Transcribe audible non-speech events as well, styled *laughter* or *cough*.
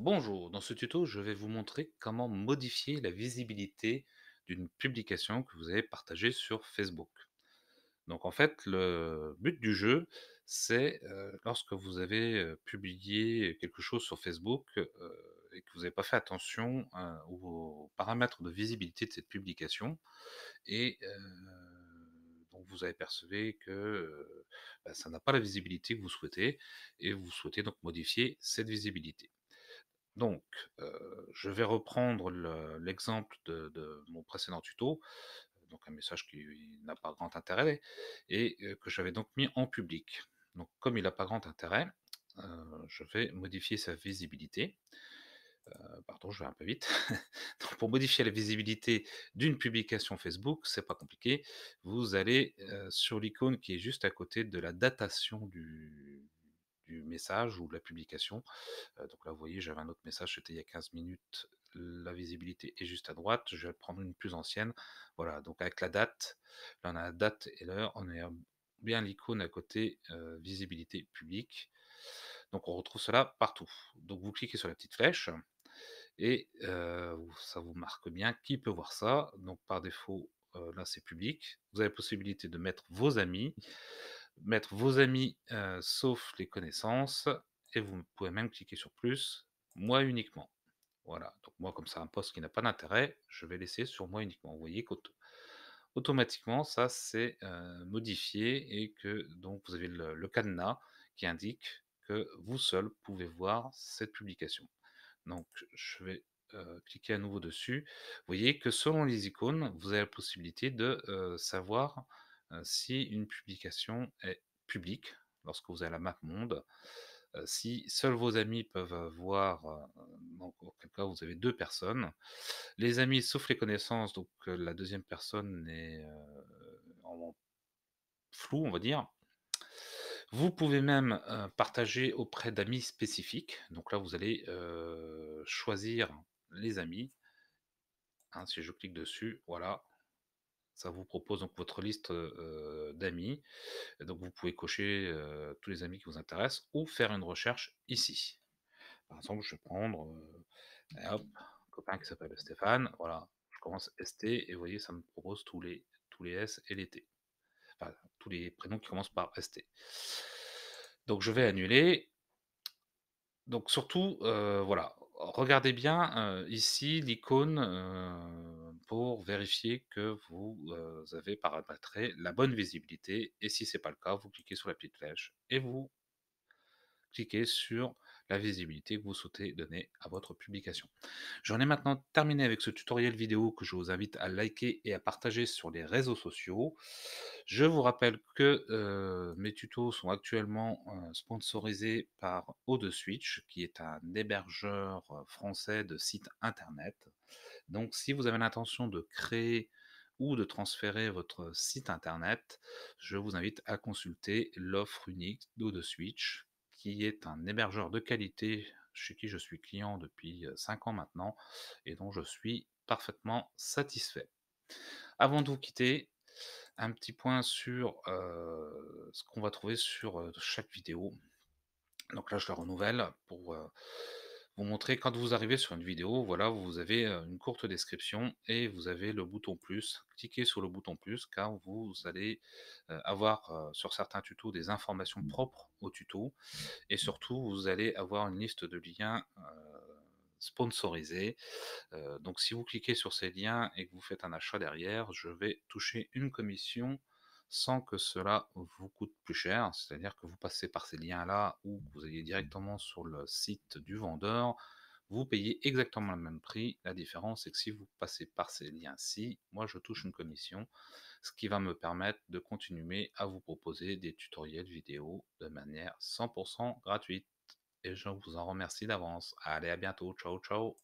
Bonjour, dans ce tuto, je vais vous montrer comment modifier la visibilité d'une publication que vous avez partagée sur Facebook. Donc en fait, le but du jeu, c'est euh, lorsque vous avez euh, publié quelque chose sur Facebook euh, et que vous n'avez pas fait attention aux paramètres de visibilité de cette publication et vous avez percevé que bah, ça n'a pas la visibilité que vous souhaitez et vous souhaitez donc modifier cette visibilité. Donc, euh, je vais reprendre l'exemple de, mon précédent tuto, donc un message qui n'a pas grand intérêt, et euh, que j'avais donc mis en public. Donc, comme il n'a pas grand intérêt, euh, je vais modifier sa visibilité. pardon, je vais un peu vite. *laughs* pour modifier la visibilité d'une publication Facebook, c'est pas compliqué. Vous allez sur l'icône qui est juste à côté de la datation du, message ou de la publication. donc là, vous voyez, j'avais un autre message, c'était il y a 15 minutes. La visibilité est juste à droite. Je vais prendre une plus ancienne. Voilà, donc avec la date, là on a la date et l'heure, on a bien l'icône à côté visibilité publique. Donc on retrouve cela partout. Donc vous cliquez sur la petite flèche et ça vous marque bien qui peut voir ça. Donc par défaut, là c'est public. Vous avez possibilité de mettre vos amis mettre vos amis sauf les connaissances, et vous pouvez même cliquer sur plus, moi uniquement. Voilà, donc moi comme ça, un poste qui n'a pas d'intérêt, je vais laisser sur moi uniquement. Vous voyez qu'automatiquement, ça s'est modifié et que donc vous avez le, cadenas qui indique que vous seul pouvez voir cette publication. Donc je vais cliquer à nouveau dessus. Vous voyez que selon les icônes, vous avez la possibilité de savoir si une publication est publique, lorsque vous avez la map monde, si seuls vos amis peuvent voir, donc auquel cas vous avez deux personnes, les amis sauf les connaissances, donc la deuxième personne est en flou, on va dire. Vous pouvez même partager auprès d'amis spécifiques. Donc là, vous allez choisir les amis. Hein, si je clique dessus, voilà, ça vous propose donc votre liste d'amis. Donc vous pouvez cocher tous les amis qui vous intéressent ou faire une recherche ici. Par exemple, je vais prendre un copain qui s'appelle Stéphane. Voilà, je commence ST et vous voyez, ça me propose tous les, tous les S et les T. Enfin, tous les prénoms qui commencent par ST. Donc je vais annuler. Donc surtout, voilà, regardez bien euh, ici l'icône euh, pour vérifier que vous euh, avez paramétré la bonne visibilité. Et si ce n'est pas le cas, vous cliquez sur la petite flèche et vous cliquez sur la visibilité que vous souhaitez donner à votre publication. J'en ai maintenant terminé avec ce tutoriel vidéo que je vous invite à liker et à partager sur les réseaux sociaux. Je vous rappelle que euh, mes tutos sont actuellement euh, sponsorisés par O2 Switch, qui est un hébergeur euh, français de sites internet. Donc si vous avez l'intention de créer ou de transférer votre site internet, je vous invite à consulter l'offre unique d'O2 Switch qui est un hébergeur de qualité chez qui je suis client depuis 5 ans maintenant et dont je suis parfaitement satisfait. Avant de vous quitter, un petit point sur ce qu'on va trouver sur chaque vidéo. Donc là, je la renouvelle pour vous quand vous arrivez sur une vidéo, voilà, vous avez une courte description et vous avez le bouton plus. Cliquez sur le bouton plus car vous allez avoir sur certains tutos des informations mmh. propres au tuto et surtout vous allez avoir une liste de liens sponsorisés. donc si vous cliquez sur ces liens et que vous faites un achat derrière, je vais toucher une commission sans que cela vous coûte plus cher. C'est-à-dire que vous passez par ces liens-là ou que vous allez mmh directement sur le site du vendeur, vous payez exactement le même prix. La différence, c'est que si vous passez par ces liens-ci, moi, je touche une commission, ce qui va me permettre de continuer à vous proposer des tutoriels vidéo de manière 100% gratuite. Et je vous en remercie d'avance. Allez, à bientôt. Ciao, ciao.